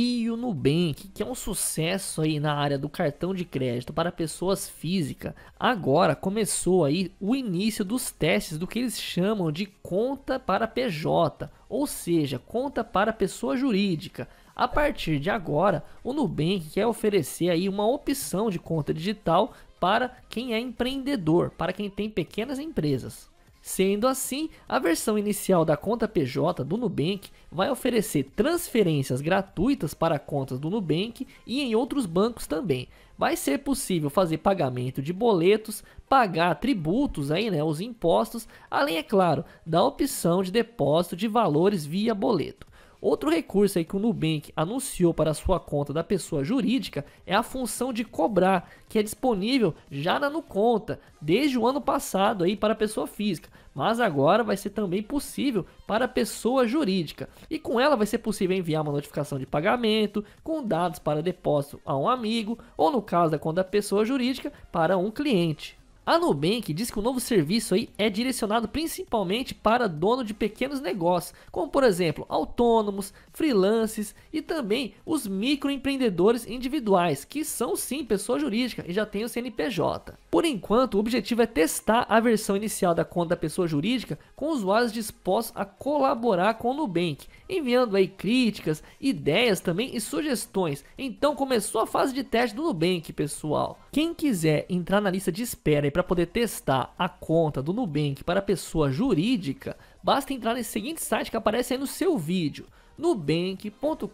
E o Nubank, que é um sucesso aí na área do cartão de crédito para pessoas físicas, agora começou aí o início dos testes do que eles chamam de conta para PJ, ou seja, conta para pessoa jurídica. A partir de agora, o Nubank quer oferecer aí uma opção de conta digital para quem é empreendedor, para quem tem pequenas empresas. Sendo assim, a versão inicial da conta PJ do Nubank vai oferecer transferências gratuitas para contas do Nubank e em outros bancos também. Vai ser possível fazer pagamento de boletos, pagar tributos aí, né, os impostos, além é claro, da opção de depósito de valores via boleto. Outro recurso aí que o Nubank anunciou para sua conta da pessoa jurídica é a função de cobrar, que é disponível já na Nuconta desde o ano passado aí para a pessoa física, mas agora vai ser também possível para a pessoa jurídica. E com ela vai ser possível enviar uma notificação de pagamento com dados para depósito a um amigo ou no caso da conta da pessoa jurídica para um cliente. A Nubank diz que o novo serviço aí é direcionado principalmente para dono de pequenos negócios, como por exemplo autônomos, freelances e também os microempreendedores individuais, que são sim pessoa jurídica e já tem o CNPJ. Por enquanto, o objetivo é testar a versão inicial da conta da pessoa jurídica com usuários dispostos a colaborar com o Nubank, enviando aí críticas, ideias também e sugestões. Então começou a fase de teste do Nubank, pessoal. Quem quiser entrar na lista de espera para poder testar a conta do Nubank para pessoa jurídica basta entrar nesse seguinte site que aparece aí no seu vídeo, nubank.com.br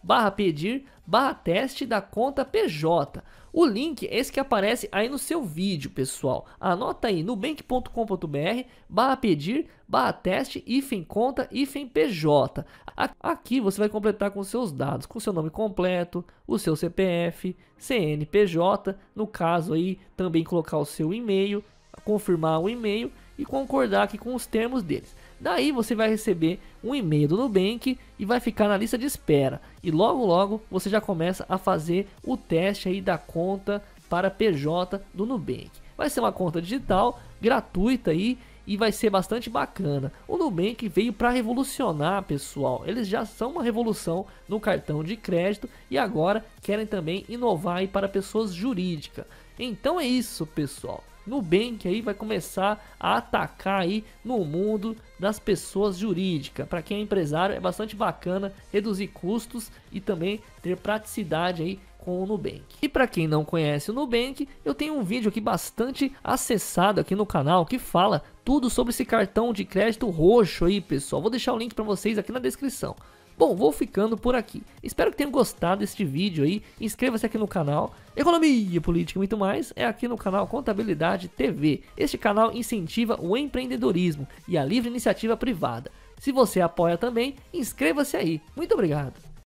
barra pedir barra teste da conta PJ. O link é esse que aparece aí no seu vídeo, pessoal. Anota aí, nubank.com.br barra pedir barra teste hífen conta hífen PJ. Aqui você vai completar com seus dados, com seu nome completo, o seu CPF, CNPJ, no caso aí também colocar o seu e-mail, confirmar o e-mail e concordar aqui com os termos deles. Daí você vai receber um e-mail do Nubank e vai ficar na lista de espera. E logo logo você já começa a fazer o teste aí da conta para PJ do Nubank. Vai ser uma conta digital gratuita aí e vai ser bastante bacana. O Nubank veio para revolucionar, pessoal. Eles já são uma revolução no cartão de crédito e agora querem também inovar para pessoas jurídicas. Então é isso, pessoal. Nubank aí vai começar a atacar aí no mundo das pessoas jurídicas. Para quem é empresário é bastante bacana reduzir custos e também ter praticidade aí com o Nubank. E para quem não conhece o Nubank, eu tenho um vídeo aqui bastante acessado aqui no canal que fala tudo sobre esse cartão de crédito roxo aí, pessoal. Vou deixar o link para vocês aqui na descrição. Bom, vou ficando por aqui. Espero que tenham gostado deste vídeo aí. Inscreva-se aqui no canal. Economia, política e muito mais é aqui no canal Contabilidade TV. Este canal incentiva o empreendedorismo e a livre iniciativa privada. Se você apoia também, inscreva-se aí. Muito obrigado.